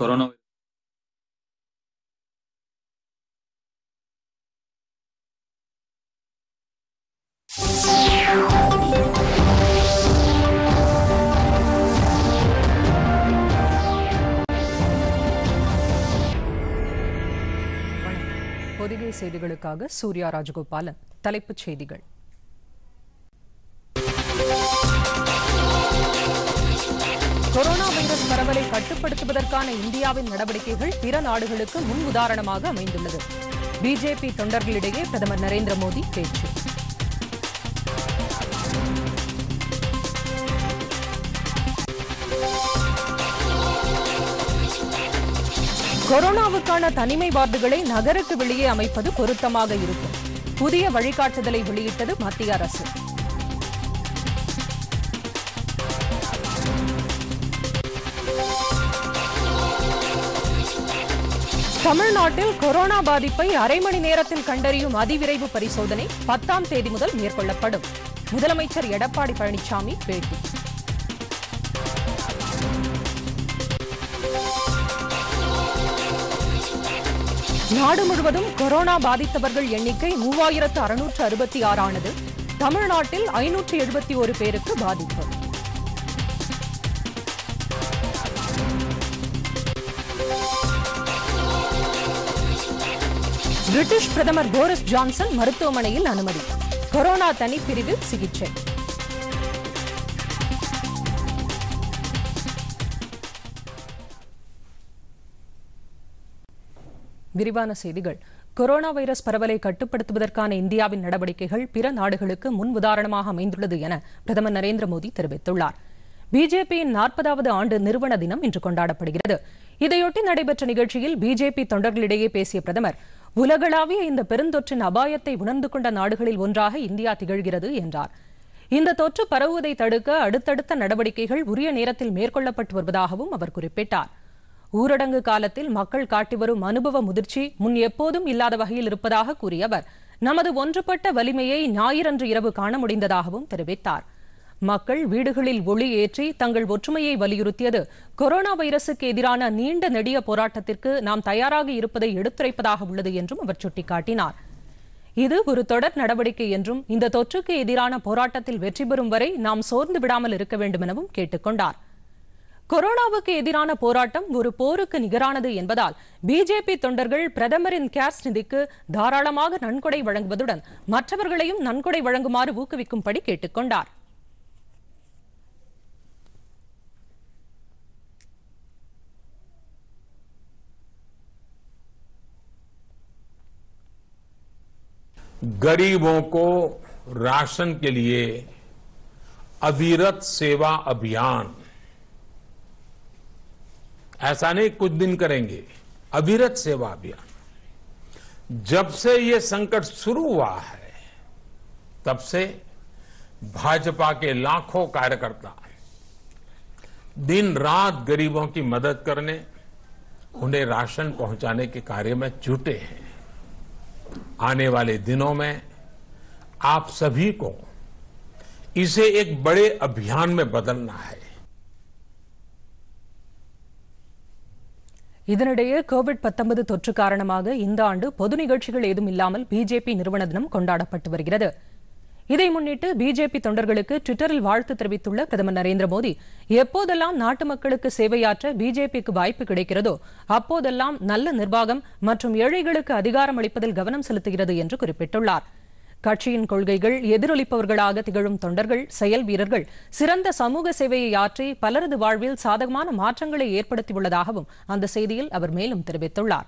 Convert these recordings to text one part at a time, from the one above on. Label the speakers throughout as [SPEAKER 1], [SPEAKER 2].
[SPEAKER 1] corona
[SPEAKER 2] Pothigai செய்திகளுக்காக சூர்யா ராஜகோபாலன் தலைப்புச் செய்திகள் பரவலை கட்டுப்படுத்துவதற்கான இந்தியாவின் நடவடிக்கைகள் பிற நாடுகளுக்கு முன் உதாரணமாக அமைந்துள்ளது பிஜேபி தொண்டர்களிடையே பிரதமர் நரேந்திர மோடி பேச்சு கொரோனாவுக்கான தனிமை வார்டுகளை நகருக்கு வெளியே அமைப்பது பொருத்தமாக இருக்கும் புதிய வழிகாட்டுதலை வெளியிட்டது மத்திய அரசு தமிழ்நாட்டில் கொரோனா பாதிப்பை அரை மணி நேரத்தில் கண்டறியும் அதிவிரைவு பரிசோதனை பத்தாம் தேதி முதல் மேற்கொள்ளப்படும் முதலமைச்சர் எடப்பாடி பழனிசாமி பேட்டி நாடு முழுவதும் கொரோனா பாதித்தவர்கள் எண்ணிக்கை மூவாயிரத்து அறுநூற்று அறுபத்தி ஆறானது தமிழ்நாட்டில் ஐநூற்று எழுபத்தி ஒரு பேருக்கு பாதிப்பு பிரிட்டிஷ் பிரதமர் போரிஸ் ஜான்சன் மருத்துவமனையில் அனுமதி கொரோனா தனி பிரிவில் சிகிச்சை விரிவான செய்திகள் கொரோனா வைரஸ் பரவலை கட்டுப்படுத்துவதற்கான இந்தியாவின் நடவடிக்கைகள் பிற நாடுகளுக்கு முன் உதாரணமாக அமைந்துள்ளது என பிரதமர் நரேந்திர மோடி தெரிவித்துள்ளார் பிஜேபியின் நாற்பதாவது ஆண்டு நிறுவன தினம் இன்று கொண்டாடப்படுகிறது இதையொட்டி நடைபெற்ற நிகழ்ச்சியில் பிஜேபி தொண்டர்களிடையே பேசிய பிரதமர் உலகளாவிய இந்த பெருந்தொற்றின் அபாயத்தை உணர்ந்து கொண்ட நாடுகளில் ஒன்றாக இந்தியா திகழ்கிறது என்றார் இந்த தொற்று பரவுவதை தடுக்க அடுத்தடுத்த நடவடிக்கைகள் உரிய நேரத்தில் மேற்கொள்ளப்பட்டு வருவதாகவும் அவர் குறிப்பிட்டார் ஊரடங்கு காலத்தில் மக்கள் காட்டி வரும் அனுபவ முதிர்ச்சி முன் எப்போதும் இல்லாத வகையில் இருப்பதாக கூறிய அவர் நமது ஒன்றுபட்ட வலிமையை ஞாயிறன்று இரவு காண முடிந்ததாகவும் தெரிவித்தார் மக்கள் வீடுகளில் ஒளி ஏற்றி தங்கள் ஒற்றுமையை வலியுறுத்தியது கொரோனா வைரசுக்கு எதிரான நீண்ட நெடிய போராட்டத்திற்கு நாம் தயாராக இருப்பதை எடுத்துரைப்பதாக உள்ளது என்றும் அவர் சுட்டிக்காட்டினார் இது ஒரு தொடர் நடவடிக்கை என்றும் இந்த தொற்றுக்கு எதிரான போராட்டத்தில் வெற்றி பெறும் வரை நாம் சோர்ந்து விடாமல் இருக்க வேண்டும் எனவும் கேட்டுக்கொண்டார் கொரோனாவுக்கு எதிரான போராட்டம் ஒரு போருக்கு நிகரானது என்பதால் பிஜேபி தொண்டர்கள் பிரதமரின் கேர்ஸ் நிதிக்கு தாராளமாக நன்கொடை வழங்குவதுடன் மற்றவர்களையும் நன்கொடை வழங்குமாறு ஊக்குவிக்கும்படி கேட்டுக்கொண்டார்
[SPEAKER 1] गरीबों को राशन के लिए अविरत सेवा अभियान ऐसा नहीं कुछ दिन करेंगे अविरत सेवा अभियान जब से ये संकट शुरू हुआ है तब से भाजपा के लाखों कार्यकर्ता दिन रात गरीबों की मदद करने उन्हें राशन पहुंचाने के कार्य में जुटे हैं आने वाले दिनों में आप सभी को इसे एक बड़े अभियान में बदलना है
[SPEAKER 2] இதனிடையே கோவிட் பத்தொன்பது தொற்று காரணமாக இந்த ஆண்டு பொது நிகழ்ச்சிகள் ஏதும் இல்லாமல் பிஜேபி நிறுவன தினம் கொண்டாடப்பட்டு வருகிறது இதை முன்னிட்டு பிஜேபி தொண்டர்களுக்கு டுவிட்டரில் வாழ்த்து தெரிவித்துள்ள பிரதமர் நரேந்திர மோடி எப்போதெல்லாம் நாட்டு மக்களுக்கு சேவையாற்ற பிஜேபிக்கு வாய்ப்பு கிடைக்கிறதோ அப்போதெல்லாம் நல்ல நிர்வாகம் மற்றும் ஏழைகளுக்கு அதிகாரம் அளிப்பதில் கவனம் செலுத்துகிறது என்று குறிப்பிட்டுள்ளார் கட்சியின் கொள்கைகள் எதிரொலிப்பவர்களாக திகழும் தொண்டர்கள் செயல் வீரர்கள் சிறந்த சமூக சேவையை ஆற்றி பலரது வாழ்வில் சாதகமான மாற்றங்களை ஏற்படுத்தியுள்ளதாகவும் அந்த செய்தியில் அவர் மேலும் தெரிவித்துள்ளாா்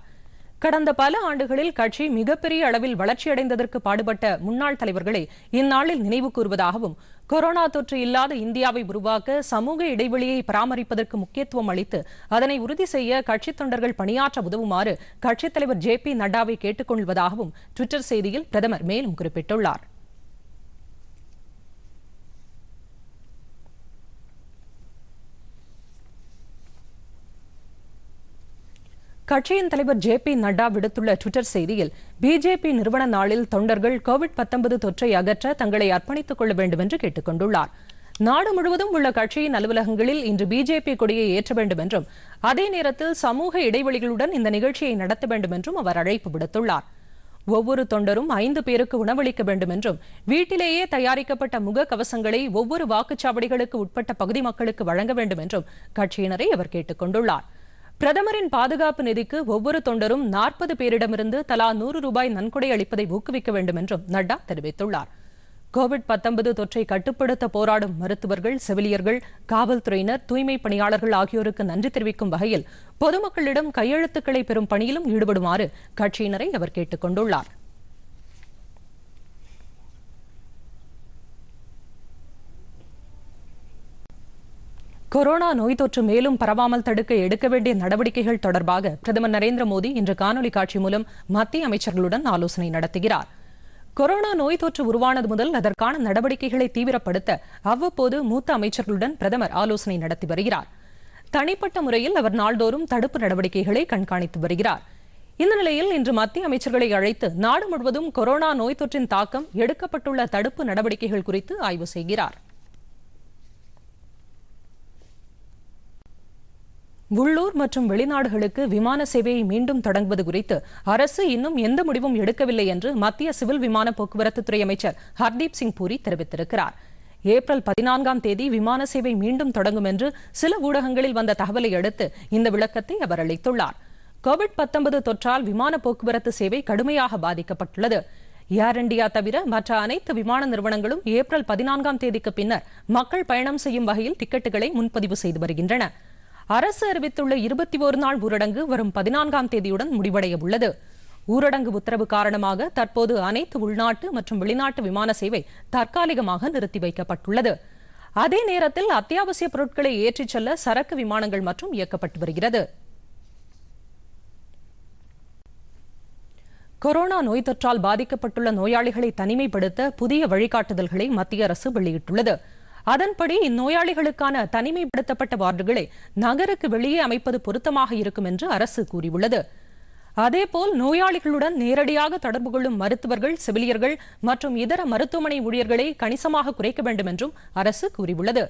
[SPEAKER 2] கடந்த பல ஆண்டுகளில் கட்சி மிகப்பெரிய அளவில் வளர்ச்சியடைந்ததற்கு பாடுபட்ட முன்னாள் தலைவர்களை இந்நாளில் நினைவு கூறுவதாகவும் கொரோனா தொற்று இல்லாத இந்தியாவை உருவாக்க சமூக இடைவெளியை பராமரிப்பதற்கு முக்கியத்துவம் அளித்து அதனை உறுதி செய்ய கட்சித் தொண்டர்கள் பணியாற்ற உதவுமாறு கட்சித் தலைவர் ஜே பி நட்டாவை கேட்டுக் கொள்வதாகவும் ட்விட்டர் செய்தியில் பிரதமர் மேலும் குறிப்பிட்டுள்ளாா் கட்சியின் தலைவர் ஜே பி நட்டா விடுத்துள்ள டுவிட்டர் செய்தியில் பிஜேபி நிறுவன நாளில் தொண்டர்கள் கோவிட் தொற்றை அகற்ற தங்களை அர்ப்பணித்துக் கொள்ள வேண்டும் என்று கேட்டுக் கொண்டுள்ளார் நாடு முழுவதும் உள்ள கட்சியின் அலுவலகங்களில் இன்று பிஜேபி கொடியை ஏற்ற வேண்டும் என்றும் அதே நேரத்தில் சமூக இடைவெளிகளுடன் இந்த நிகழ்ச்சியை நடத்த வேண்டும் என்றும் அவர் அழைப்பு விடுத்துள்ளார் ஒவ்வொரு தொண்டரும் ஐந்து பேருக்கு உணவளிக்க வேண்டும் என்றும் வீட்டிலேயே தயாரிக்கப்பட்ட முக கவசங்களை ஒவ்வொரு வாக்குச்சாவடிகளுக்கு உட்பட்ட பகுதி மக்களுக்கு வழங்க வேண்டும் என்றும் கட்சியினரை அவர் கேட்டுக் கொண்டுள்ளாா் பிரதமரின் பாதுகாப்பு நிதிக்கு ஒவ்வொரு தொண்டரும் நாற்பது பேரிடமிருந்து தலா நூறு ரூபாய் நன்கொடை அளிப்பதை ஊக்குவிக்க வேண்டும் என்றும் நட்டா தெரிவித்துள்ளார் கோவிட் பத்தொன்பது தொற்றை கட்டுப்படுத்த போராடும் மருத்துவர்கள் செவிலியர்கள் காவல்துறையினர் தூய்மை பணியாளர்கள் ஆகியோருக்கு நன்றி தெரிவிக்கும் வகையில் பொதுமக்களிடம் கையெழுத்துக்களை பெறும் பணியிலும் ஈடுபடுமாறு கட்சியினரை அவர் கேட்டுக் கொண்டுள்ளார் கொரோனா நோய் தொற்று மேலும் பரவாமல் தடுக்க எடுக்க வேண்டிய நடவடிக்கைகள் தொடர்பாக பிரதமர் நரேந்திர மோடி இன்று காணொலி காட்சி மூலம் மத்திய அமைச்சர்களுடன் ஆலோசனை நடத்துகிறார் கொரோனா நோய் தொற்று உருவானது முதல் அதற்கான நடவடிக்கைகளை தீவிரப்படுத்த அவ்வப்போது மூத்த அமைச்சர்களுடன் பிரதமர் ஆலோசனை நடத்தி வருகிறார் தனிப்பட்ட முறையில் அவர் நாள்தோறும் தடுப்பு நடவடிக்கைகளை கண்காணித்து வருகிறார் இந்த நிலையில் இன்று மத்திய அமைச்சர்களை அழைத்து நாடு முழுவதும் கொரோனா நோய் தொற்றின் தாக்கம் எடுக்கப்பட்டுள்ள தடுப்பு நடவடிக்கைகள் குறித்து ஆய்வு செய்கிறார் உள்ளூர் மற்றும் வெளிநாடுகளுக்கு விமான சேவையை மீண்டும் தொடங்குவது குறித்து அரசு இன்னும் எந்த முடிவும் எடுக்கவில்லை என்று மத்திய சிவில் விமான போக்குவரத்துத்துறை அமைச்சர் ஹர்தீப் சிங் பூரி தெரிவித்திருக்கிறார் ஏப்ரல் பதினான்காம் தேதி விமான சேவை மீண்டும் தொடங்கும் என்று சில ஊடகங்களில் வந்த தகவலை அடுத்து இந்த விளக்கத்தை அவர் அளித்துள்ளார் கோவிட் பத்தொன்பது தொற்றால் விமான போக்குவரத்து சேவை கடுமையாக பாதிக்கப்பட்டுள்ளது ஏர் இண்டியா தவிர மற்ற அனைத்து விமான நிறுவனங்களும் ஏப்ரல் பதினான்காம் தேதிக்கு பின்னர் மக்கள் பயணம் செய்யும் வகையில் டிக்கெட்டுகளை முன்பதிவு செய்து வருகின்றன அரசு அறிவித்துள்ள இருபத்தி ஒரு நாள் ஊரடங்கு வரும் பதினான்காம் தேதியுடன் முடிவடைய உள்ளது ஊரடங்கு உத்தரவு காரணமாக தற்போது அனைத்து உள்நாட்டு மற்றும் வெளிநாட்டு விமான சேவை தற்காலிகமாக நிறுத்தி வைக்கப்பட்டுள்ளது அதே நேரத்தில் அத்தியாவசிய பொருட்களை ஏற்றிச் செல்ல சரக்கு விமானங்கள் மற்றும் இயக்கப்பட்டு வருகிறது கொரோனா நோய் தொற்றால் பாதிக்கப்பட்டுள்ள நோயாளிகளை தனிமைப்படுத்த புதிய வழிகாட்டுதல்களை மத்திய அரசு வெளியிட்டுள்ளது அதன்படி இந்நோயாளிகளுக்கான தனிமைப்படுத்தப்பட்ட வார்டுகளை நகருக்கு வெளியே அமைப்பது பொருத்தமாக இருக்கும் என்று அரசு கூறியுள்ளது அதேபோல் நோயாளிகளுடன் நேரடியாக தொடர்பு கொள்ளும் மருத்துவர்கள் செவிலியர்கள் மற்றும் இதர மருத்துவமனை ஊழியர்களை கணிசமாக குறைக்க வேண்டும் என்றும் அரசு கூறியுள்ளது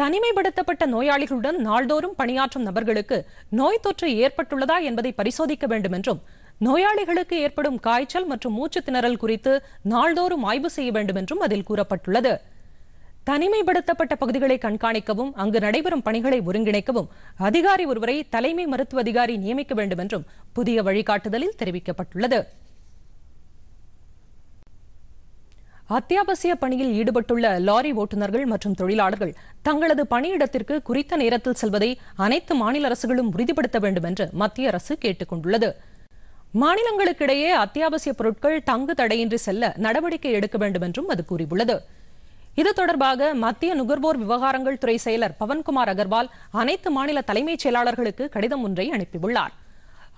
[SPEAKER 2] தனிமைப்படுத்தப்பட்ட நோயாளிகளுடன் நாள்தோறும் பணியாற்றும் நபர்களுக்கு நோய் தொற்று ஏற்பட்டுள்ளதா என்பதை பரிசோதிக்க வேண்டும் என்றும் நோயாளிகளுக்கு ஏற்படும் காய்ச்சல் மற்றும் மூச்சு திணறல் குறித்து நாள்தோறும் ஆய்வு செய்ய வேண்டும் என்றும் அதில் கூறப்பட்டுள்ளது தனிமைப்படுத்தப்பட்ட பகுதிகளை கண்காணிக்கவும் அங்கு நடைபெறும் பணிகளை ஒருங்கிணைக்கவும் அதிகாரி ஒருவரை தலைமை மருத்துவ அதிகாரி நியமிக்க வேண்டும் என்றும் புதிய வழிகாட்டுதலில் தெரிவிக்கப்பட்டுள்ளது அத்தியாவசிய பணியில் ஈடுபட்டுள்ள லாரி ஓட்டுநர்கள் மற்றும் தொழிலாளர்கள் தங்களது பணியிடத்திற்கு குறித்த நேரத்தில் செல்வதை அனைத்து மாநில அரசுகளும் உறுதிப்படுத்த வேண்டும் என்று மத்திய அரசு கேட்டுக் கொண்டுள்ளது மாநிலங்களுக்கிடையே அத்தியாவசிய பொருட்கள் தங்கு தடையின்றி செல்ல நடவடிக்கை எடுக்க வேண்டும் என்றும் அது கூறியுள்ளது இது தொடர்பாக மத்திய நுகர்வோர் விவகாரங்கள் துறை செயலர் பவன்குமார் அகர்வால் அனைத்து மாநில தலைமைச் செயலாளர்களுக்கு கடிதம் ஒன்றை அனுப்பியுள்ளார்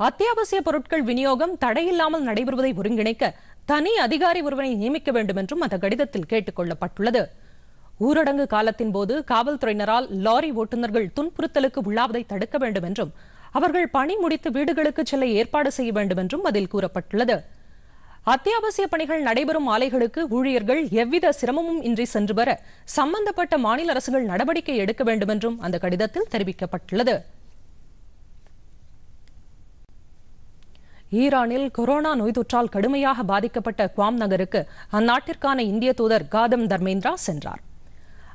[SPEAKER 2] அத்தியாவசிய பொருட்கள் விநியோகம் தடையில்லாமல் நடைபெறுவதை ஒருங்கிணைக்க தனி அதிகாரி ஒருவனை நியமிக்க வேண்டும் என்றும் அந்த கடிதத்தில் கேட்டுக் கொள்ளப்பட்டுள்ளது ஊரடங்கு காலத்தின் போது காவல்துறையினரால் லாரி ஓட்டுநர்கள் துன்புறுத்தலுக்கு உள்ளாவதை தடுக்க வேண்டும் என்றும் அவர்கள் பணி முடித்து வீடுகளுக்கு செல்ல ஏற்பாடு செய்ய வேண்டும் என்றும் அதில் கூறப்பட்டுள்ளது அத்தியாவசிய பணிகள் நடைபெறும் ஆலைகளுக்கு ஊழியர்கள் எவ்வித சிரமமும் இன்றி சென்று வர சம்பந்தப்பட்ட மாநில அரசுகள் நடவடிக்கை எடுக்க வேண்டும் என்றும் அந்த கடிதத்தில் தெரிவிக்கப்பட்டுள்ளது ஈரானில் கொரோனா நோய் தொற்றால் கடுமையாக பாதிக்கப்பட்ட குவாம் நகருக்கு அந்நாட்டிற்கான இந்திய தூதர் காதம் தர்மேந்திரா சென்றார்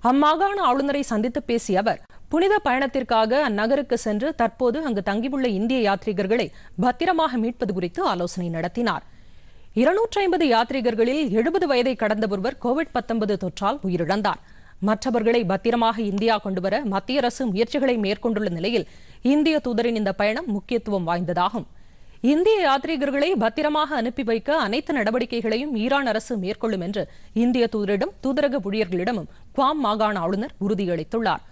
[SPEAKER 2] அம்மாகாண ஆளுநரை சந்தித்து பேசிய அவர் புனித பயணத்திற்காக அந்நகருக்கு சென்று தற்போது அங்கு தங்கியுள்ள இந்திய யாத்ரீகர்களை பத்திரமாக மீட்பது குறித்து ஆலோசனை நடத்தினாா் இருநூற்றி ஐம்பது யாத்ரீகர்களில் எழுபது வயதை கடந்த ஒருவர் கோவிட் பத்தொன்பது தொற்றால் உயிரிழந்தார் மற்றவர்களை பத்திரமாக இந்தியா கொண்டுவர மத்திய அரசு முயற்சிகளை மேற்கொண்டுள்ள நிலையில் இந்திய தூதரின் இந்த பயணம் முக்கியத்துவம் வாய்ந்ததாகும் இந்திய யாத்ரீகர்களை பத்திரமாக அனுப்பி வைக்க அனைத்து நடவடிக்கைகளையும் ஈரான் அரசு மேற்கொள்ளும் என்று இந்திய தூதரிடம் தூதரக ஊழியர்களிடமும் குவாம் மாகாண ஆளுநர் உறுதியளித்துள்ளார்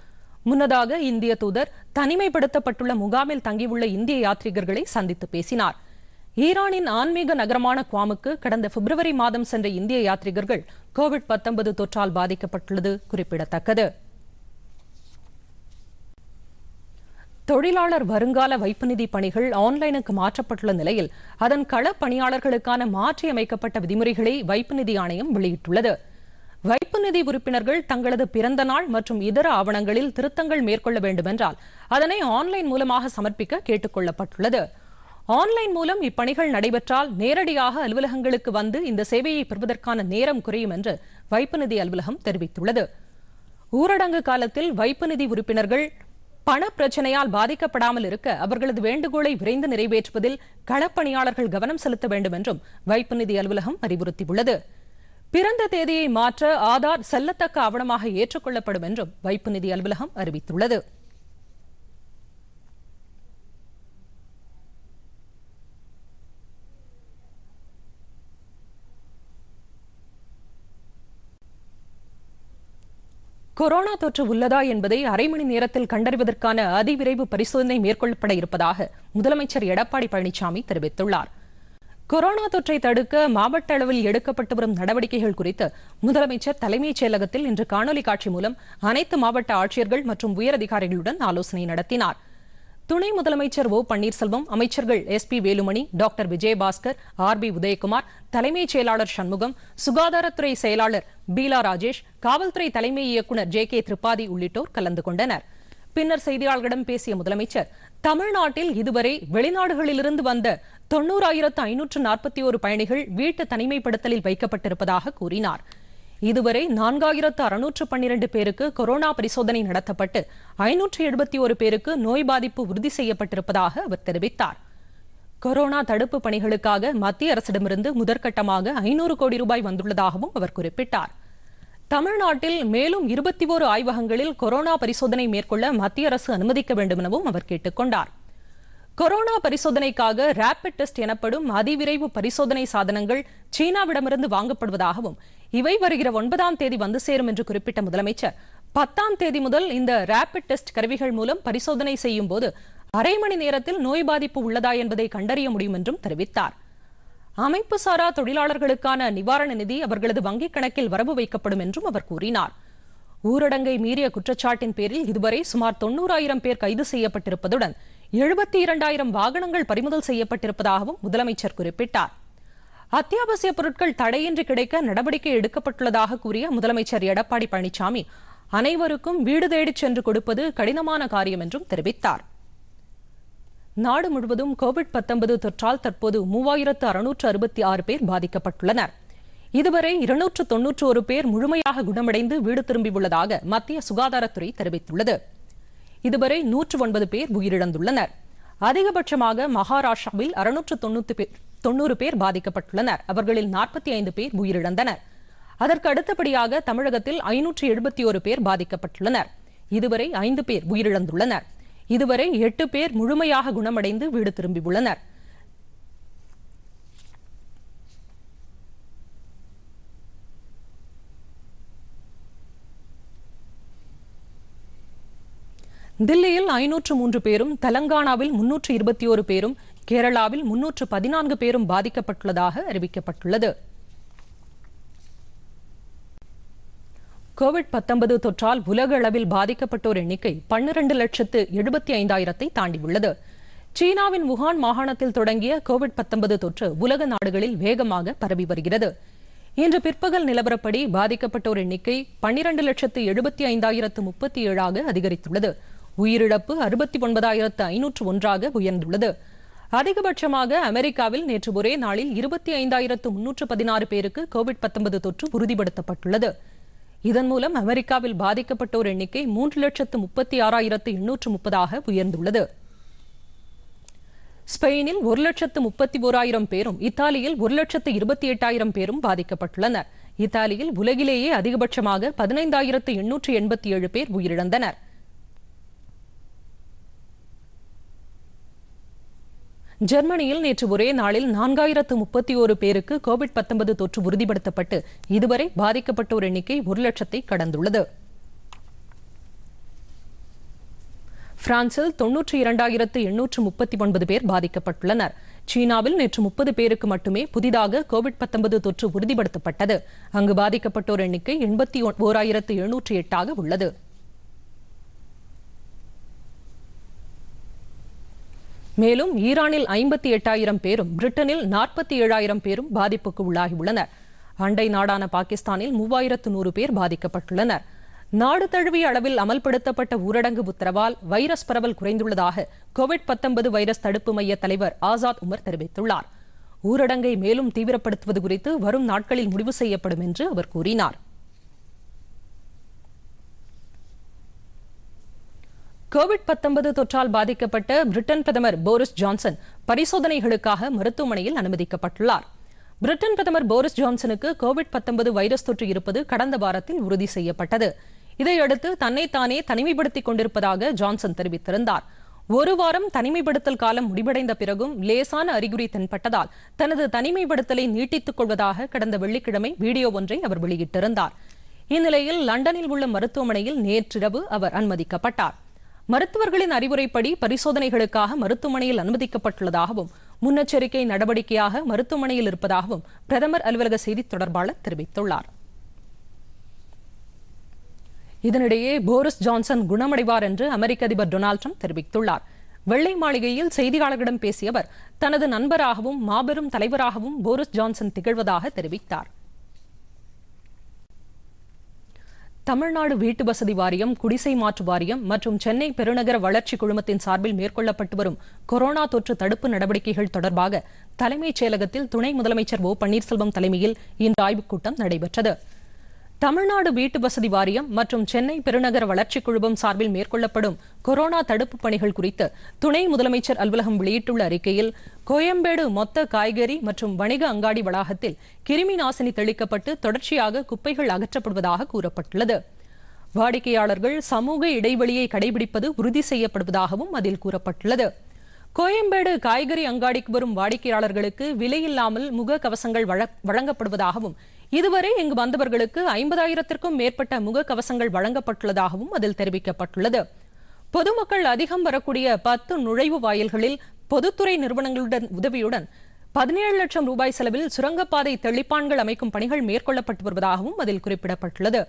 [SPEAKER 2] முன்னதாக இந்திய தூதர் தனிமைப்படுத்தப்பட்டுள்ள முகாமில் தங்கியுள்ள இந்திய யாத்ரீகர்களை சந்தித்து பேசினார் ஈரானின் ஆன்மீக நகரமான குவாமுக்கு கடந்த பிப்ரவரி மாதம் சென்ற இந்திய யாத்ரிகர்கள் கோவிட் தொற்றால் பாதிக்கப்பட்டுள்ளது குறிப்பிடத்தக்கது தொழிலாளர் வருங்கால வைப்பு நிதி பணிகள் ஆன்லைனுக்கு மாற்றப்பட்டுள்ள நிலையில் அதன் கள பணியாளர்களுக்கான மாற்றியமைக்கப்பட்ட விதிமுறைகளை வைப்பு நிதி ஆணையம் வெளியிட்டுள்ளது வைப்பு நிதி உறுப்பினர்கள் தங்களது பிறந்த நாள் மற்றும் இதர ஆவணங்களில் திருத்தங்கள் மேற்கொள்ள வேண்டுமென்றால் அதனை ஆன்லைன் மூலமாக சமர்ப்பிக்க கேட்டுக் கொள்ளப்பட்டுள்ளது ஆன்லைன் மூலம் இப்பணிகள் நடைபெற்றால் நேரடியாக அலுவலகங்களுக்கு வந்து இந்த சேவையை பெறுவதற்கான நேரம் குறையும் என்று வைப்பு நிதி அலுவலகம் தெரிவித்துள்ளது ஊரடங்கு காலத்தில் வைப்பு நிதி உறுப்பினர்கள் பண பிரச்சனையால் பாதிக்கப்படாமல் இருக்க அவர்களது வேண்டுகோளை விரைந்து நிறைவேற்றுவதில் களப்பணியாளர்கள் கவனம் செலுத்த வேண்டும் என்றும் வைப்பு நிதி அலுவலகம் அறிவுறுத்தியுள்ளது பிறந்த தேதியை மாற்ற ஆதார் செல்லத்தக்க ஆவணமாக ஏற்றுக்கொள்ளப்படும் என்றும் வைப்பு நிதி அலுவலகம் அறிவித்துள்ளது கொரோனா தொற்று உள்ளதா என்பதை அரை மணி நேரத்தில் கண்டறிவதற்கான அதிவிரைவு பரிசோதனை மேற்கொள்ளப்பட இருப்பதாக முதலமைச்சர் எடப்பாடி பழனிசாமி தெரிவித்துள்ளார் கொரோனா தொற்றை தடுக்க மாவட்ட அளவில் எடுக்கப்பட்டு வரும் நடவடிக்கைகள் குறித்து முதலமைச்சர் தலைமைச் செயலகத்தில் இன்று காணொலி காட்சி மூலம் அனைத்து மாவட்ட ஆட்சியர்கள் மற்றும் உயரதிகாரிகளுடன் ஆலோசனை நடத்தினாா் துணை முதலமைச்சர் ஓ பன்னீர்செல்வம் அமைச்சர்கள் S P Velumani doctor Vijayabaskar R B Udhayakumar தலைமைச் செயலாளர் சண்முகம் சுகாதாரத்துறை செயலாளர் பீலா ராஜேஷ் காவல்துறை தலைமை இயக்குநர் ஜே கே திரிபாதி உள்ளிட்டோர் கலந்து கொண்டனர் பின்னர் செய்தியாளர்களிடம் பேசிய முதலமைச்சர் தமிழ்நாட்டில் இதுவரை வெளிநாடுகளிலிருந்து வந்த தொன்னூறாயிரத்து ஐநூற்று நாற்பத்தி ஒரு பயணிகள் வீட்டு தனிமைப்படுத்தலில் வைக்கப்பட்டிருப்பதாக கூறினாா் இதுவரை நான்காயிரத்து அறுநூற்று பன்னிரண்டு பேருக்கு கொரோனா பரிசோதனை நடத்தப்பட்டு ஐநூற்று எழுபத்தி ஒரு பேருக்கு நோய் பாதிப்பு உறுதி செய்யப்பட்டிருப்பதாக அவர் தெரிவித்தார் கொரோனா தடுப்பு பணிகளுக்காக மத்திய அரசிடமிருந்து முதற்கட்டமாக ஐநூறு கோடி ரூபாய் வந்துள்ளதாகவும் அவர் குறிப்பிட்டார் தமிழ்நாட்டில் மேலும் இருபத்தி ஒரு ஆய்வகங்களில் கொரோனா பரிசோதனை மேற்கொள்ள மத்திய அரசு அனுமதிக்க வேண்டும் எனவும் அவர் கேட்டுக்கொண்டார் கொரோனா பரிசோதனைக்காக ரேபிட் டெஸ்ட் எனப்படும் அதிவிரைவு பரிசோதனை சாதனங்கள் சீனாவிடமிருந்து வாங்கப்படுவதாகவும் இவை வருகிற ஒன்பதாம் தேதி வந்து சேரும் என்று குறிப்பிட்ட முதலமைச்சர் பத்தாம் தேதி முதல் இந்த ரேபிட் டெஸ்ட் கருவிகள் மூலம் பரிசோதனை செய்யும் போது அரை மணி நேரத்தில் நோய் பாதிப்பு உள்ளதா என்பதை கண்டறிய முடியும் என்றும் தெரிவித்தார் அமைப்பு சாரா தொழிலாளர்களுக்கான நிவாரண நிதி அவர்களது வங்கிக் கணக்கில் வரவு வைக்கப்படும் என்றும் அவர் கூறினார் ஊரடங்கை மீறிய குற்றச்சாட்டின் பேரில் இதுவரை சுமார் தொன்னூறாயிரம் பேர் கைது செய்யப்பட்டிருப்பதுடன் எழுபத்தி இரண்டாயிரம் வாகனங்கள் பறிமுதல் செய்யப்பட்டிருப்பதாகவும் முதலமைச்சர் குறிப்பிட்டார் அத்தியாவசிய பொருட்கள் தடையின்றி கிடைக்க நடவடிக்கை எடுக்கப்பட்டுள்ளதாக கூறிய முதலமைச்சர் எடப்பாடி பழனிசாமி அனைவருக்கும் வீடு தேடிச் சென்று கொடுப்பது கடினமான காரியம் என்றும் தெரிவித்தார் நாடு முழுவதும் கோவிட் தொற்றால் தற்போது மூவாயிரத்து அறுநூற்று அறுபத்தி ஆறு பேர் பாதிக்கப்பட்டுள்ளனர் இதுவரை இருநூற்று தொன்னூற்று ஒரு பேர் முழுமையாக குணமடைந்து வீடு திரும்பியுள்ளதாக மத்திய சுகாதாரத்துறை தெரிவித்துள்ளது இதுவரை நூற்று ஒன்பது பேர் உயிரிழந்துள்ளனர் அதிகபட்சமாக மகாராஷ்டிராவில் அறுநூற்று தொன்னூற்று பேர் தொன்னூறு பேர் பாதிக்கப்பட்டுள்ளனர் அவர்களில் நாற்பத்தி ஐந்து பேர் உயிரிழந்தனர் அதற்கு அடுத்தபடியாக தமிழகத்தில் ஐநூற்றி எழுபத்தி ஒரு பேர் பாதிக்கப்பட்டுள்ளனர் இதுவரை ஐந்து பேர் உயிரிழந்துள்ளனர் இதுவரை எட்டு பேர் முழுமையாக குணமடைந்து வீடு திரும்பியுள்ளனர் தில்லியில் ஐநூற்று மூன்று பேரும் தெலங்கானாவில் முன்னூற்று இருபத்தி ஒரு பேரும் கேரளாவில் முன்னூற்று பதினான்கு பேரும் பாதிக்கப்பட்டுள்ளதாக அறிவிக்கப்பட்டுள்ளது கோவிட் பத்தொன்பது தொற்றால் உலக அளவில் பாதிக்கப்பட்டோர் எண்ணிக்கை பன்னிரண்டு லட்சத்து எழுபத்தி ஐந்தாயிரத்தை தாண்டியுள்ளது சீனாவின் வுஹான் மாகாணத்தில் தொடங்கிய கோவிட் பத்தொன்பது தொற்று உலக நாடுகளில் வேகமாக பரவி வருகிறது இன்று பிற்பகல் நிலவரப்படி பாதிக்கப்பட்டோர் எண்ணிக்கை பன்னிரண்டு லட்சத்து எழுபத்தி ஐந்தாயிரத்து முப்பத்தி ஏழாக அதிகரித்துள்ளது உயிரிழப்பு அறுபத்தி ஒன்பதாயிரத்து ஐநூற்று ஒன்றாக உயர்ந்துள்ளது அதிகபட்சமாக அமெரிக்காவில் நேற்று ஒரே நாளில் இருபத்தி ஐந்தாயிரத்து முன்னூற்று பதினாறு பேருக்கு கோவிட் பத்தொன்பது தொற்று உறுதிப்படுத்தப்பட்டுள்ளது இதன் மூலம் அமெரிக்காவில் பாதிக்கப்பட்டோர் எண்ணிக்கை மூன்று லட்சத்து முப்பத்தி ஆறாயிரத்து எண்ணூற்று முப்பதாக உயர்ந்துள்ளது ஸ்பெயினில் ஒரு லட்சத்து முப்பத்தி ஓராயிரம் பேரும் இத்தாலியில் ஒரு லட்சத்து இருபத்தி எட்டாயிரம் பேரும் பாதிக்கப்பட்டுள்ளனர் இத்தாலியில் உலகிலேயே அதிகபட்சமாக பதினைந்தாயிரத்து எண்ணூற்று எண்பத்தி ஏழு பேர் உயிரிழந்தனர் ஜெர்மனியில் நேற்று ஒரே நாளில் நான்காயிரத்து முப்பத்தி ஒரு பேருக்கு கோவிட் பத்தொன்பது தொற்று உறுதிப்படுத்தப்பட்டு இதுவரை பாதிக்கப்பட்டோர் எண்ணிக்கை ஒரு லட்சத்தை கடந்துள்ளது பிரான்சில் தொன்னூற்றி இரண்டாயிரத்து எண்ணூற்று முப்பத்தி ஒன்பது பேர் பாதிக்கப்பட்டுள்ளனர் சீனாவில் நேற்று முப்பது பேருக்கு மட்டுமே புதிதாக கோவிட் பத்தொன்பது தொற்று உறுதிப்படுத்தப்பட்டது அங்கு பாதிக்கப்பட்டோர் எண்ணிக்கை எண்பத்தி ஓராயிரத்து எழுநூற்றி எட்டாக உள்ளது மேலும் ஈரானில் ஐம்பத்தி எட்டாயிரம் பேரும் பிரிட்டனில் நாற்பத்தி ஏழாயிரம் பேரும் பாதிப்புக்கு உள்ளாகியுள்ளனர் அண்டை நாடான பாகிஸ்தானில் மூவாயிரத்து நூறு பேர் பாதிக்கப்பட்டுள்ளனர் நாடு தழுவிய அளவில் அமல்படுத்தப்பட்ட ஊரடங்கு உத்தரவால் வைரஸ் பரவல் குறைந்துள்ளதாக கோவிட் பத்தொன்பது வைரஸ் தடுப்பு மைய தலைவர் ஆசாத் உமர் தெரிவித்துள்ளார் ஊரடங்கை மேலும் தீவிரப்படுத்துவது குறித்து வரும் நாட்களில் முடிவு செய்யப்படும் என்று அவர் கூறினார் கோவிட் பத்தொன்பது தொற்றால் பாதிக்கப்பட்ட பிரிட்டன் பிரதமர் போரிஸ் ஜான்சன் பரிசோதனைகளுக்காக மருத்துவமனையில் அனுமதிக்கப்பட்டுள்ளார் பிரிட்டன் பிரதமர் போரிஸ் ஜான்சனுக்கு கோவிட் பத்தொன்பது வைரஸ் தொற்று இருப்பது கடந்த வாரத்தில் உறுதி செய்யப்பட்டது இதையடுத்து தன்னைத்தானே தனிமைப்படுத்திக் கொண்டிருப்பதாக ஜான்சன் தெரிவித்திருந்தார் ஒரு வாரம் தனிமைப்படுத்தல் காலம் முடிவடைந்த பிறகும் லேசான அறிகுறி தென்பட்டதால் தனது தனிமைப்படுத்தலை நீட்டித்துக் கொள்வதாக கடந்த வெள்ளிக்கிழமை வீடியோ ஒன்றை அவர் வெளியிட்டிருந்தார் இந்நிலையில் லண்டனில் உள்ள மருத்துவமனையில் நேற்றிரவு அவர் அனுமதிக்கப்பட்டார் மருத்துவர்களின் அறிவுரைப்படி பரிசோதனைகளுக்காக மருத்துவமனையில் அனுமதிக்கப்பட்டுள்ளதாகவும் முன்னெச்சரிக்கை நடவடிக்கையாக மருத்துவமனையில் இருப்பதாகவும் பிரதமர் அலுவலக செய்தி தொடர்பாளர் தெரிவித்துள்ளார் இதனிடையே போரிஸ் ஜான்சன் குணமடைவார் என்று அமெரிக்க அதிபர் டொனால்ட் ட்ரம்ப் தெரிவித்துள்ளார் வெள்ளை மாளிகையில் செய்தியாளர்களிடம் பேசிய அவர் தனது நண்பராகவும் மாபெரும் தலைவராகவும் போரிஸ் ஜான்சன் திகழ்வதாக தெரிவித்தார் தமிழ்நாடு வீட்டு வசதி வாரியம் குடிசை மாற்று வாரியம் மற்றும் சென்னை பெருநகர வளர்ச்சி குழுமத்தின் சார்பில் மேற்கொள்ளப்பட்டு வரும் கொரோனா தொற்று தடுப்பு நடவடிக்கைகள் தொடர்பாக தலைமைச் செயலகத்தில் துணை முதலமைச்சர் ஓ பன்னீர்செல்வம் தலைமையில் இன்று ஆய்வுக் கூட்டம் நடைபெற்றது தமிழ்நாடு வீட்டு வசதி வாரியம் மற்றும் சென்னை பெருநகர வளர்ச்சிக் குழுமம் சார்பில் மேற்கொள்ளப்படும் கொரோனா தடுப்புப் பணிகள் குறித்து துணை முதலமைச்சர் அலுவலகம் வெளியிட்டுள்ள அறிக்கையில் கோயம்பேடு மொத்த காய்கறி மற்றும் வணிக அங்காடி வளாகத்தில் கிருமி நாசினி தெளிக்கப்பட்டு தொடர்ச்சியாக குப்பைகள் அகற்றப்படுவதாக கூறப்பட்டுள்ளது வாடிக்கையாளர்கள் சமூக இடைவெளியை கடைபிடிப்பது உறுதி செய்யப்படுவதாகவும் அதில் கூறப்பட்டுள்ளது கோயம்பேடு காய்கறி அங்காடிக்கு வரும் வாடிக்கையாளர்களுக்கு விலையில்லாமல் முக கவசங்கள் வழங்கப்படுவதாகவும் இதுவரை இங்கு வந்தவர்களுக்கு ஐம்பதாயிரத்திற்கும் மேற்பட்ட முகக்கவசங்கள் வழங்கப்பட்டுள்ளதாகவும் அதில் தெரிவிக்கப்பட்டுள்ளது பொதுமக்கள் அதிகம் வரக்கூடிய பத்து நுழைவு வாயில்களில் பொதுத்துறை நிறுவனங்களுடன் உதவியுடன் பதினேழு லட்சம் ரூபாய் செலவில் சுரங்கப்பாதை தெளிப்பான்கள் அமைக்கும் பணிகள் மேற்கொள்ளப்பட்டு வருவதாகவும் அதில் குறிப்பிடப்பட்டுள்ளது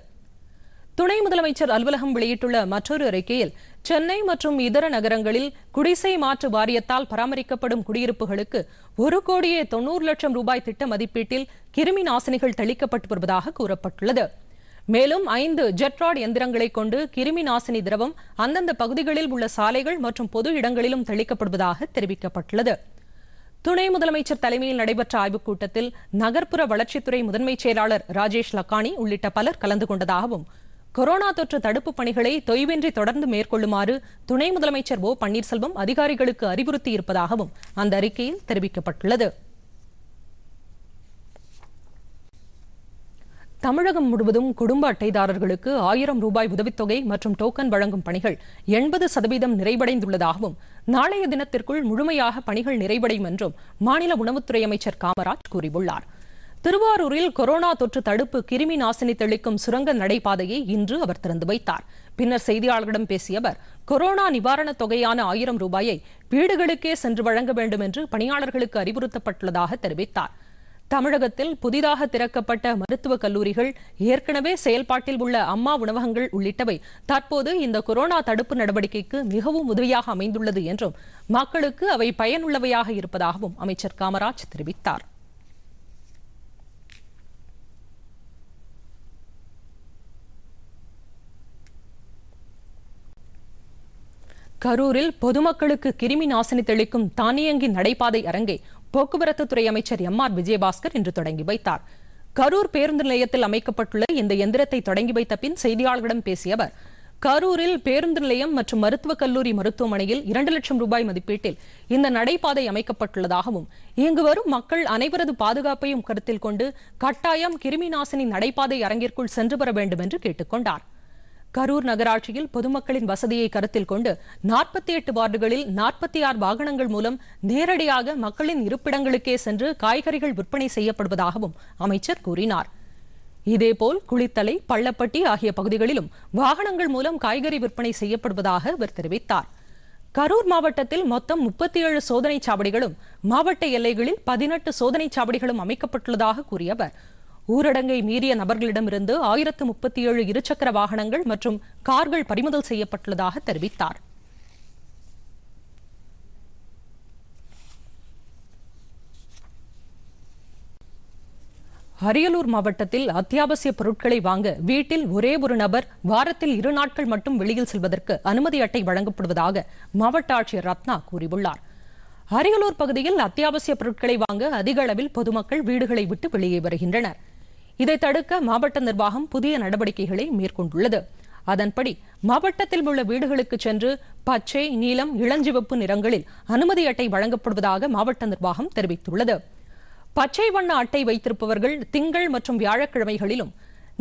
[SPEAKER 2] துணை முதலமைச்சர் அலுவலகம் வெளியிட்டுள்ள மற்றொரு அறிக்கையில் சென்னை மற்றும் இதர நகரங்களில் குடிசை மாற்று வாரியத்தால் பராமரிக்கப்படும் குடியிருப்புகளுக்கு ஒரு கோடியே தொன்னூறு லட்சம் ரூபாய் திட்ட மதிப்பீட்டில் கிருமி நாசினிகள் தெளிக்கப்பட்டு வருவதாக கூறப்பட்டுள்ளது மேலும் ஐந்து ஜெட்ராட் எந்திரங்களை கொண்டு கிருமி நாசினி திரவம் அந்தந்த பகுதிகளில் உள்ள சாலைகள் மற்றும் பொது இடங்களிலும் தெளிக்கப்படுவதாக தெரிவிக்கப்பட்டுள்ளது துணை முதலமைச்சர் தலைமையில் நடைபெற்ற ஆய்வுக் கூட்டத்தில் நகர்ப்புற வளர்ச்சித்துறை முதன்மைச் செயலாளர் ராஜேஷ் லக்கானி உள்ளிட்ட பலர் கலந்து கொண்டதாகவும் கொரோனா தொற்று தடுப்பு பணிகளை தொய்வின்றி தொடர்ந்து மேற்கொள்ளுமாறு துணை முதலமைச்சர் ஓ பன்னீர்செல்வம் அதிகாரிகளுக்கு அறிவுறுத்தி இருப்பதாகவும் அந்த அறிக்கையில் தெரிவிக்கப்பட்டுள்ளது தமிழகம் முழுவதும் குடும்ப அட்டைதாரர்களுக்கு ஆயிரம் ரூபாய் உதவித்தொகை மற்றும் டோக்கன் வழங்கும் பணிகள் எண்பது சதவீதம் நிறைவடைந்துள்ளதாகவும் நாளைய தினத்திற்குள் முழுமையாக பணிகள் நிறைவடையும் என்றும் மாநில உணவுத்துறை அமைச்சர் காமராஜ் கூறியுள்ளார் திருவாரூரில் கொரோனா தொற்று தடுப்பு கிருமி நாசினி தெளிக்கும் சுரங்க நடைபாதையை இன்று அவர் திறந்து வைத்தார் பின்னர் செய்தியாளர்களிடம் பேசிய அவர் கொரோனா நிவாரணத் தொகையான ஆயிரம் ரூபாயை வீடுகளுக்கே சென்று வழங்க வேண்டும் என்று பணியாளர்களுக்கு அறிவுறுத்தப்பட்டுள்ளதாக தெரிவித்தார் தமிழகத்தில் புதிதாக திறக்கப்பட்ட மருத்துவக் கல்லூரிகள் ஏற்கனவே செயல்பாட்டில் உள்ள அம்மா உணவகங்கள் உள்ளிட்டவை தற்போது இந்த கொரோனா தடுப்பு நடவடிக்கைக்கு மிகவும் உதவியாக அமைந்துள்ளது என்றும் மக்களுக்கு அவை பயனுள்ளவையாக இருப்பதாகவும் அமைச்சர் காமராஜ் தெரிவித்தார் கரூரில் பொதுமக்களுக்கு கிருமி நாசினி தெளிக்கும் தானியங்கி நடைபாதை அரங்கை போக்குவரத்து துறை அமைச்சர் எம் ஆர் விஜயபாஸ்கர் இன்று தொடங்கி வைத்தார் கரூர் பேருந்து நிலையத்தில் அமைக்கப்பட்டுள்ள இந்த எந்திரத்தை தொடங்கி வைத்த பின் செய்தியாளர்களிடம் பேசிய அவர் கரூரில் பேருந்து நிலையம் மற்றும் மருத்துவக் கல்லூரி மருத்துவமனையில் இரண்டு லட்சம் ரூபாய் மதிப்பீட்டில் இந்த நடைபாதை அமைக்கப்பட்டுள்ளதாகவும் இங்கு வரும் மக்கள் அனைவரது பாதுகாப்பையும் கருத்தில் கொண்டு கட்டாயம் கிருமி நாசினி நடைபாதை அரங்கிற்குள் சென்று பெற வேண்டும் என்று கேட்டுக்கொண்டாா் கரூர் நகராட்சியில் பொதுமக்களின் வசதியை கருத்தில் கொண்டு நாற்பத்தி எட்டு வார்டுகளில் நாற்பத்தி ஆறு வாகனங்கள் மூலம் நேரடியாக மக்களின் இருப்பிடங்களுக்கே சென்று காய்கறிகள் விற்பனை செய்யப்படுவதாகவும் அமைச்சர் கூறினார் இதேபோல் குளித்தலை பள்ளப்பட்டி ஆகிய பகுதிகளிலும் வாகனங்கள் மூலம் காய்கறி விற்பனை செய்யப்படுவதாக அவர் தெரிவித்தார் கரூர் மாவட்டத்தில் மொத்தம் முப்பத்தி ஏழு சோதனை சாவடிகளும் மாவட்ட எல்லைகளில் பதினெட்டு சோதனை சாவடிகளும் அமைக்கப்பட்டுள்ளதாக கூறிய அவர் ஊரடங்கை மீறிய நபர்களிடமிருந்து ஆயிரத்து முப்பத்தி ஏழு இருசக்கர வாகனங்கள் மற்றும் கார்கள் பறிமுதல் செய்யப்பட்டுள்ளதாக தெரிவித்தார் அரியலூர் மாவட்டத்தில் அத்தியாவசிய பொருட்களை வாங்க வீட்டில் ஒரே ஒரு நபர் வாரத்தில் இரு நாட்கள் மட்டும் வெளியில் செல்வதற்கு அனுமதி அட்டை வழங்கப்படுவதாக மாவட்ட ஆட்சியர் ரத்னா கூறியுள்ளார் அரியலூர் பகுதியில் அத்தியாவசிய பொருட்களை வாங்க அதிக அளவில் பொதுமக்கள் வீடுகளை விட்டு வெளியே வருகின்றனர் இதை தடுக்க மாவட்ட நிர்வாகம் புதிய நடவடிக்கைகளை மேற்கொண்டுள்ளது அதன்படி மாவட்டத்தில் உள்ள வீடுகளுக்கு சென்று பச்சை நீலம் இளஞ்சிவப்பு நிறங்களில் அனுமதி அட்டை வழங்கப்படுவதாக மாவட்ட நிர்வாகம் தெரிவித்துள்ளது பச்சை வண்ண அட்டை வைத்திருப்பவர்கள் திங்கள் மற்றும் வியாழக்கிழமைகளிலும்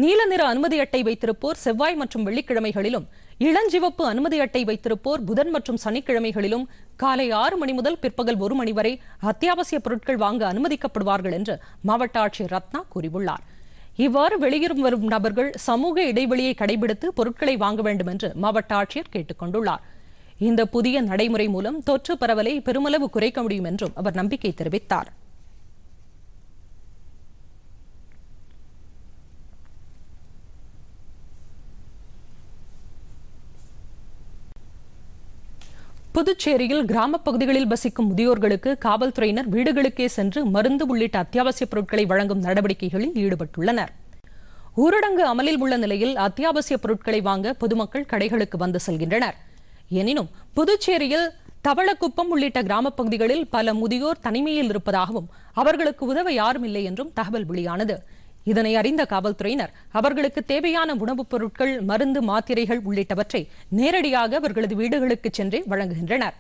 [SPEAKER 2] நீல நிற அனுமதி அட்டை வைத்திருப்போர் செவ்வாய் மற்றும் வெள்ளிக்கிழமைகளிலும் இளஞ்சிவப்பு அனுமதி அட்டை வைத்திருப்போர் புதன் மற்றும் சனிக்கிழமைகளிலும் காலை ஆறு மணி முதல் பிற்பகல் ஒரு மணி வரை அத்தியாவசிய பொருட்கள் வாங்க அனுமதிக்கப்படுவார்கள் என்று மாவட்ட ஆட்சியர் ரத்னா கூறியுள்ளார் இவ்வாறு வெளியிடும் வரும் நபர்கள் சமூக இடைவெளியை கடைபிடித்து பொருட்களை வாங்க வேண்டும் என்று மாவட்ட ஆட்சியர் கேட்டுக் கொண்டுள்ளார் இந்த புதிய நடைமுறை மூலம் தொற்று பரவலை பெருமளவு குறைக்க முடியும் என்றும் அவர் நம்பிக்கை தெரிவித்தார் புதுச்சேரியில் கிராம பகுதிகளில் வசிக்கும் முதியோர்களுக்கு காவல்துறையினர் வீடுகளுக்கே சென்று மருந்து உள்ளிட்ட அத்தியாவசியப் பொருட்களை வழங்கும் நடவடிக்கைகளில் ஈடுபட்டுள்ளனர் ஊரடங்கு அமலில் உள்ள நிலையில் அத்தியாவசியப் பொருட்களை வாங்க பொதுமக்கள் கடைகளுக்கு வந்து செல்கின்றனர் எனினும் புதுச்சேரியில் தவளக்குப்பம் உள்ளிட்ட கிராம பகுதிகளில் பல முதியோர் தனிமையில் இருப்பதாகவும் அவர்களுக்கு உதவ யாரும் இல்லை என்றும் தகவல் வெளியானது இதனை அறிந்த காவல்துறையினர் அவர்களுக்கு தேவையான உணவுப் பொருட்கள் மருந்து மாத்திரைகள் உள்ளிட்டவற்றை நேரடியாக அவர்களது வீடுகளுக்கு சென்றே வழங்குகின்றனர்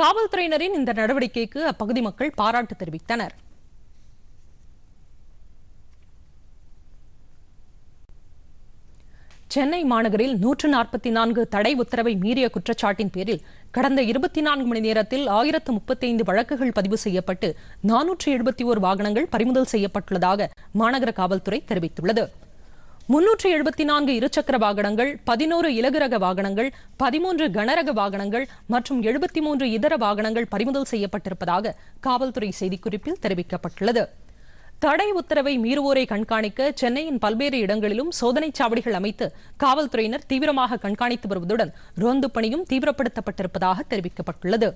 [SPEAKER 2] காவல்துறையினரின் இந்த நடவடிக்கைக்கு அப்பகுதி மக்கள் பாராட்டு தெரிவித்தனர் சென்னை மாநகரில் நூற்று நாற்பத்தி நான்கு தடை உத்தரவை மீறிய குற்றச்சாட்டின் பேரில் கடந்த இருபத்தி நான்கு மணி நேரத்தில் ஆயிரத்து முப்பத்தைந்து வழக்குகள் பதிவு செய்யப்பட்டு நானூற்று எழுபத்தி ஓர் வாகனங்கள் பறிமுதல் செய்யப்பட்டுள்ளதாக மாநகர காவல்துறை தெரிவித்துள்ளது முன்னூற்று எழுபத்தி நான்கு இருசக்கர வாகனங்கள் பதினோரு இலகுரக வாகனங்கள் பதிமூன்று கனரக வாகனங்கள் மற்றும் எழுபத்தி மூன்று இதர வாகனங்கள் பறிமுதல் செய்யப்பட்டிருப்பதாக காவல்துறை செய்திக்குறிப்பில் தெரிவிக்கப்பட்டுள்ளது தடை உத்தரவை மீறுவோரை கண்காணிக்க சென்னையின் பல்வேறு இடங்களிலும் சோதனைச் சாவடிகள் அமைத்து காவல்துறையினர் தீவிரமாக கண்காணித்து வருவதுடன் ரோந்து பணியும் தீவிரப்படுத்தப்பட்டிருப்பதாக தெரிவிக்கப்பட்டுள்ளது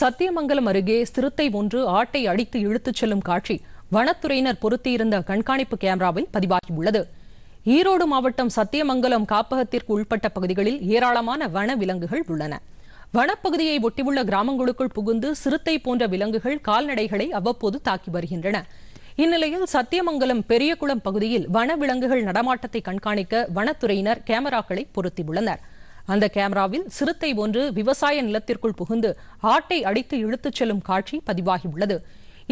[SPEAKER 2] சத்தியமங்கலம் அருகே சிறுத்தை ஒன்று ஆட்டை அடித்து இழுத்துச் செல்லும் காட்சி வனத்துறையினர் பொருத்தியிருந்த கண்காணிப்பு கேமராவில் பதிவாகியுள்ளது ஈரோடு மாவட்டம் சத்தியமங்கலம் காப்பகத்திற்கு உள்பட்ட பகுதிகளில் ஏராளமான வன விலங்குகள் உள்ளன வனப்பகுதியை ஒட்டியுள்ள கிராமங்களுக்குள் புகுந்து சிறுத்தை போன்ற விலங்குகள் கால்நடைகளை அவ்வப்போது தாக்கி வருகின்றன இந்நிலையில் சத்தியமங்கலம் பெரியகுளம் பகுதியில் வன விலங்குகள் நடமாட்டத்தை கண்காணிக்க வனத்துறையினர் கேமராக்களை பொருத்தியுள்ளனர் அந்த கேமராவில் சிறுத்தை ஒன்று விவசாய நிலத்திற்குள் புகுந்து ஆட்டை அடித்து இழுத்துச் செல்லும் காட்சி பதிவாகியுள்ளது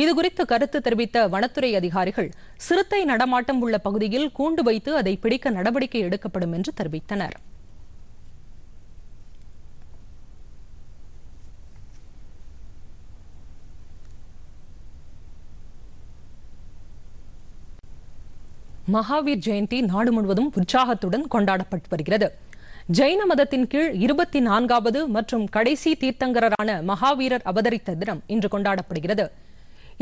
[SPEAKER 2] இதுகுறித்து கருத்து தெரிவித்த வனத்துறை அதிகாரிகள் சிறுத்தை நடமாட்டம் உள்ள பகுதியில் கூண்டு வைத்து அதை பிடிக்க நடவடிக்கை எடுக்கப்படும் என்று தெரிவித்தனர் மகாவீர் ஜெயந்தி நாடு முழுவதும் உற்சாகத்துடன் கொண்டாடப்பட்டு வருகிறது ஜெயின மதத்தின் கீழ் இருபத்தி நான்காவது மற்றும் கடைசி தீர்த்தங்கரரான மகாவீரர் அவதரித்த தினம் இன்று கொண்டாடப்படுகிறது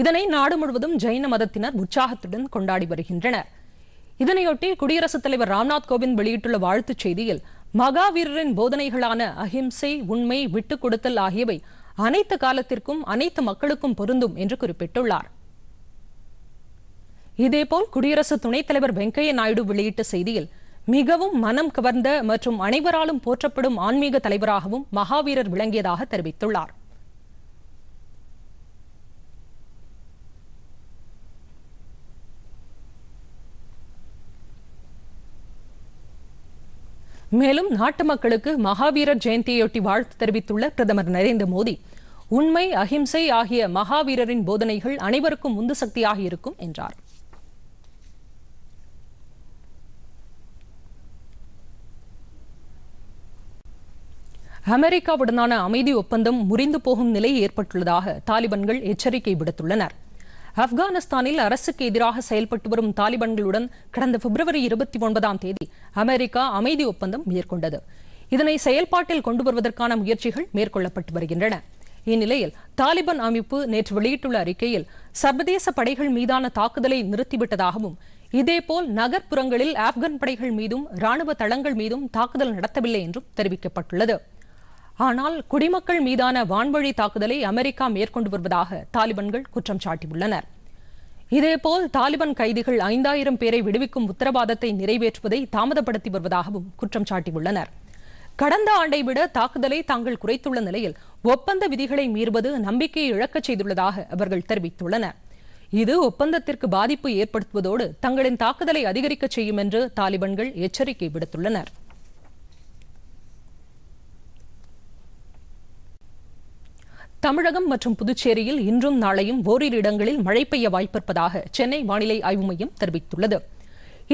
[SPEAKER 2] இதனை நாடு முழுவதும் ஜெயின மதத்தினர் உற்சாகத்துடன் கொண்டாடி வருகின்றனர் இதனையொட்டி குடியரசுத் தலைவர் ராம்நாத் கோவிந்த் வெளியிட்டுள்ள வாழ்த்துச் செய்தியில் மகாவீரரின் போதனைகளான அஹிம்சை உண்மை விட்டுக் கொடுத்தல் ஆகியவை அனைத்து காலத்திற்கும் அனைத்து மக்களுக்கும் பொருந்தும் என்று குறிப்பிட்டுள்ளார் இதேபோல் குடியரசு துணைத் தலைவர் வெங்கையா நாயுடு வெளியிட்ட செய்தியில் மிகவும் மனம் கவர்ந்த மற்றும் அனைவராலும் போற்றப்படும் ஆன்மீக தலைவராகவும் மகாவீரர் விளங்கியதாக தெரிவித்துள்ளார் மேலும் நாட்டு மக்களுக்கு மகாவீரர் ஜெயந்தியையொட்டி வாழ்த்து தெரிவித்துள்ள பிரதமர் நரேந்திர மோடி உண்மை அஹிம்சை ஆகிய மகாவீரரின் போதனைகள் அனைவருக்கும் உந்து சக்தியாக இருக்கும் என்றார் அமெரிக்காவுடனான அமைதி ஒப்பந்தம் முறிந்து போகும் நிலை ஏற்பட்டுள்ளதாக தாலிபன்கள் எச்சரிக்கை விடுத்துள்ளனர் ஆப்கானிஸ்தானில் அரசுக்கு எதிராக செயல்பட்டு வரும் தாலிபான்களுடன் கடந்த பிப்ரவரி இருபத்தி ஒன்பதாம் தேதி அமெரிக்கா அமைதி ஒப்பந்தம் மேற்கொண்டது இதனை செயல்பாட்டில் கொண்டு வருவதற்கான முயற்சிகள் மேற்கொள்ளப்பட்டு வருகின்றன இந்நிலையில் தாலிபான் அமைப்பு நேற்று வெளியிட்டுள்ள அறிக்கையில் சர்வதேச படைகள் மீதான தாக்குதலை நிறுத்திவிட்டதாகவும் இதேபோல் நகர்ப்புறங்களில் ஆப்கான் படைகள் மீதும் ராணுவ தளங்கள் மீதும் தாக்குதல் நடத்தவில்லை என்றும் தெரிவிக்கப்பட்டுள்ளது ஆனால் குடிமக்கள் மீதான வான்வழி தாக்குதலை அமெரிக்கா மேற்கொண்டு வருவதாக தாலிபான்கள் குற்றம் சாட்டியுள்ளனர் இதேபோல் தாலிபான் கைதிகள் ஐந்தாயிரம் பேரை விடுவிக்கும் உத்தரவாதத்தை நிறைவேற்றுவதை தாமதப்படுத்தி வருவதாகவும் குற்றம் சாட்டியுள்ளனர் கடந்த ஆண்டை விட தாக்குதலை தாங்கள் குறைத்துள்ள நிலையில் ஒப்பந்த விதிகளை மீறுவது நம்பிக்கையை இழக்கச் செய்துள்ளதாக அவர்கள் தெரிவித்துள்ளனர் இது ஒப்பந்தத்திற்கு பாதிப்பு ஏற்படுத்துவதோடு தங்களின் தாக்குதலை அதிகரிக்க செய்யும் என்று தாலிபான்கள் எச்சரிக்கை விடுத்துள்ளனர் தமிழகம் மற்றும் புதுச்சேரியில் இன்றும் நாளையும் ஓரிரு இடங்களில் மழை பெய்ய வாய்ப்பிருப்பதாக சென்னை வானிலை ஆய்வு மையம் தெரிவித்துள்ளது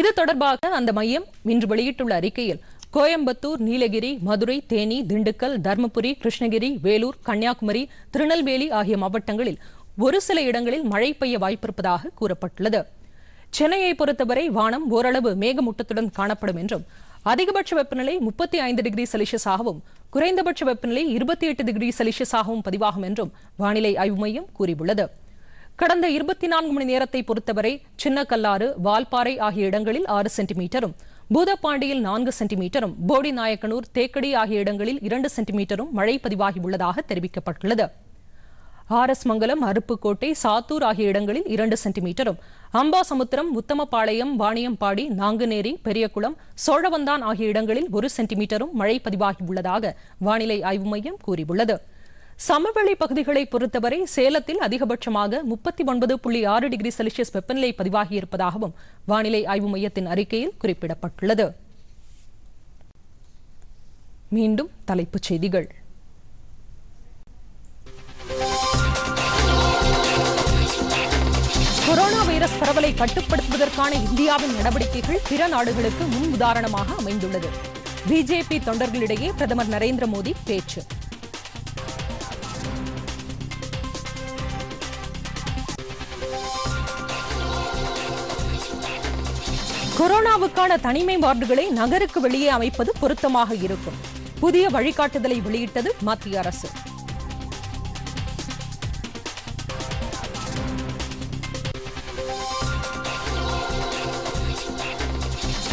[SPEAKER 2] இது தொடர்பாக அந்த மையம் இன்று வெளியிட்டுள்ள அறிக்கையில் கோயம்புத்தூர் நீலகிரி மதுரை தேனி திண்டுக்கல் தருமபுரி கிருஷ்ணகிரி வேலூர் கன்னியாகுமரி திருநெல்வேலி ஆகிய மாவட்டங்களில் ஒரு சில இடங்களில் மழை பெய்ய வாய்ப்பிருப்பதாக கூறப்பட்டுள்ளது சென்னையை பொறுத்தவரை வானம் ஓரளவு மேகமூட்டத்துடன் காணப்படும் என்றும் அதிகபட்ச வெப்பநிலை முப்பத்தி ஐந்து டிகிரி செல்சியஸாகவும் குறைந்தபட்ச வெப்பநிலை இருபத்தி எட்டு டிகிரி செல்சியஸாகவும் பதிவாகும் என்றும் வானிலை ஆய்வு மையம் கூறியுள்ளது கடந்த இருபத்தி நான்கு மணி நேரத்தை பொறுத்தவரை சின்னக்கல்லாறு வால்பாறை ஆகிய இடங்களில் ஆறு சென்டிமீட்டரும் பூதப்பாண்டியில் நான்கு சென்டிமீட்டரும் போடி நாயக்கனூர் தேக்கடி ஆகிய இடங்களில் இரண்டு சென்டிமீட்டரும் மழை பதிவாகியுள்ளதாக தெரிவிக்கப்பட்டுள்ளது பாரஸ்மங்கலம் அருப்புக்கோட்டை சாத்தூர் ஆகிய இடங்களில் இரண்டு சென்டிமீட்டரும் அம்பாசமுத்திரம் உத்தமபாளையம் வாணியம்பாடி நாங்குநேரி பெரியகுளம் சோழவந்தான் ஆகிய இடங்களில் ஒரு சென்டிமீட்டரும் மழை பதிவாகியுள்ளதாக வானிலை ஆய்வு மையம் கூறியுள்ளது சமவெளி பகுதிகளை பொறுத்தவரை சேலத்தில் அதிகபட்சமாக முப்பத்தி ஒன்பது புள்ளி ஆறு டிகிரி செல்சியஸ் வெப்பநிலை பதிவாகியிருப்பதாகவும் வானிலை ஆய்வு மையத்தின் அறிக்கையில் குறிப்பிடப்பட்டுள்ளது மீண்டும் தலைப்புச் செய்திகள் வைரஸ் பரவலை கட்டுப்படுத்துவதற்கான இந்தியாவின் நடவடிக்கைகள் பிற நாடுகளுக்கு முன் உதாரணமாக அமைந்துள்ளது பிஜேபி தொண்டர்களிடையே பிரதமர் நரேந்திர மோடி பேச்சு கொரோனாவுக்கான தனிமை வார்டுகளை நகருக்கு வெளியே அமைப்பது பொருத்தமாக இருக்கும் புதிய வழிகாட்டுதலை வெளியிட்டது மத்திய அரசு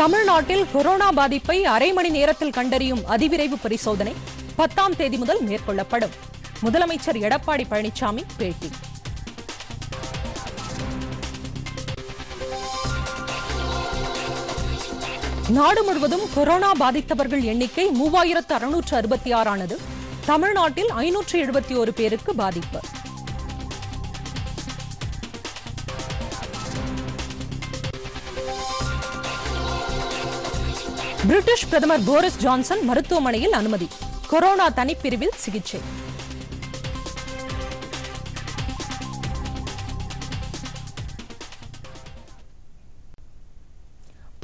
[SPEAKER 2] தமிழ்நாட்டில் கொரோனா பாதிப்பை அரை மணி நேரத்தில் கண்டறியும் அதிவிரைவு பரிசோதனை பத்தாம் தேதி முதல் மேற்கொள்ளப்படும் முதலமைச்சர் எடப்பாடி பழனிசாமி பேட்டி நாடு முழுவதும் கொரோனா பாதித்தவர்கள் எண்ணிக்கை மூவாயிரத்து அறுநூற்று அறுபத்தி ஆறானது தமிழ்நாட்டில் ஐநூற்று எழுபத்தி ஒரு பேருக்கு பாதிப்பு பிரிட்டிஷ் பிரதமர் போரிஸ் ஜான்சன் மருத்துவமனையில் அனுமதி கொரோனா தனிப்பிரிவில் சிகிச்சை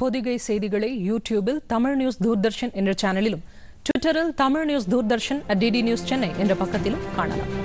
[SPEAKER 2] பொதிகை செய்திகளை யூடியூபில் தமிழ் நியூஸ் தூர்தர்ஷன் என்ற சேனலிலும் ட்விட்டரில் Tamil news Doordarshan at DD news Chennai என்ற பக்கத்திலும் காணலாம்